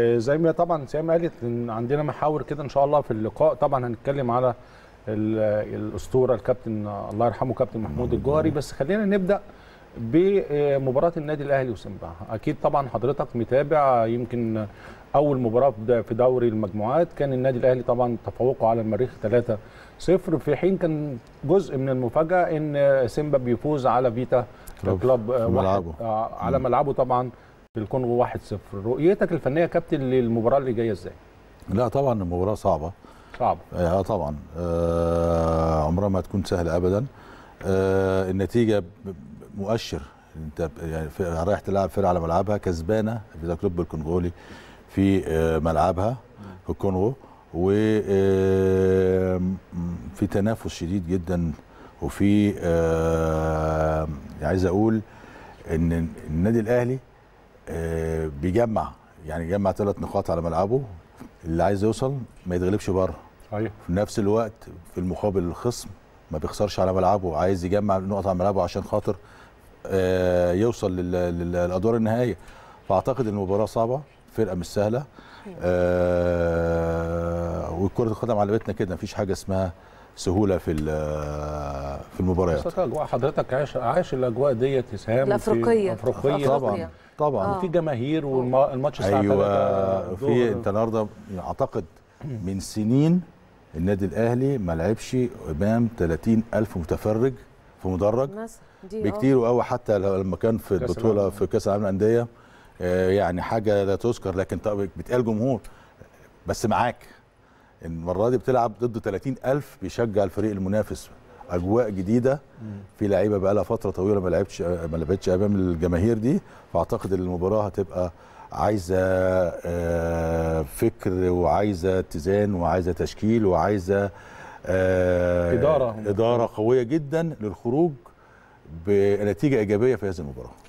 زي ما طبعا سيام قالت ان عندنا محاور كده ان شاء الله في اللقاء طبعا هنتكلم على الاسطوره الكابتن الله يرحمه كابتن محمود الجوهري بس خلينا نبدا بمباراه النادي الاهلي وسمبا اكيد طبعا حضرتك متابع يمكن اول مباراه في دوري المجموعات كان النادي الاهلي طبعا تفوقه على المريخ 3 0 في حين كان جزء من المفاجاه ان سيمبا بيفوز على فيتا كلوب, ملعبه. آه، على ملعبه طبعا بالكونغو 1-0 رؤيتك الفنيه كابتن للمباراه اللي جايه ازاي لا طبعا المباراه صعبه صعبه اه, آه، طبعا آه عمرها ما تكون سهله ابدا آه النتيجه مؤشر انت يعني رايح تلعب فرقه على ملعبها كسبانه في كلوب الكونغولي في آه ملعبها في الكونغو وفي تنافس شديد جدا وفي عايز اقول ان النادي الاهلي آه، بيجمع يعني جمع ثلاث نقاط على ملعبه اللي عايز يوصل ما يتغلبش بره أيه. في نفس الوقت في المقابل الخصم ما بيخسرش على ملعبه عايز يجمع نقط على ملعبه عشان خاطر آه، يوصل للادوار النهائيه فاعتقد المباراه صعبه فرقه مش سهله آه وكره القدم علمتنا كده مفيش حاجه اسمها سهوله في المباريات حضرتك عايش عايش الاجواء ديت اسهام الافريقيه الافريقيه آه، طبعا طبعا آه. وفي جماهير آه. والماتش الساعه ايوه في انت النهارده اعتقد من سنين النادي الاهلي ما لعبش امام 30000 متفرج في مدرج آه. بكتير قوي حتى لما كان في البطوله في كاس العالم للانديه يعني حاجه لا تذكر لكن بتقال جمهور بس معاك المره دي بتلعب ضد 30000 بيشجع الفريق المنافس اجواء جديده في لعيبه بقى لها فتره طويله ما لعبتش ما لعبتش امام الجماهير دي فاعتقد ان المباراه هتبقى عايزه فكر وعايزه اتزان وعايزه تشكيل وعايزه اداره اداره قويه جدا للخروج بنتيجه ايجابيه في هذه المباراه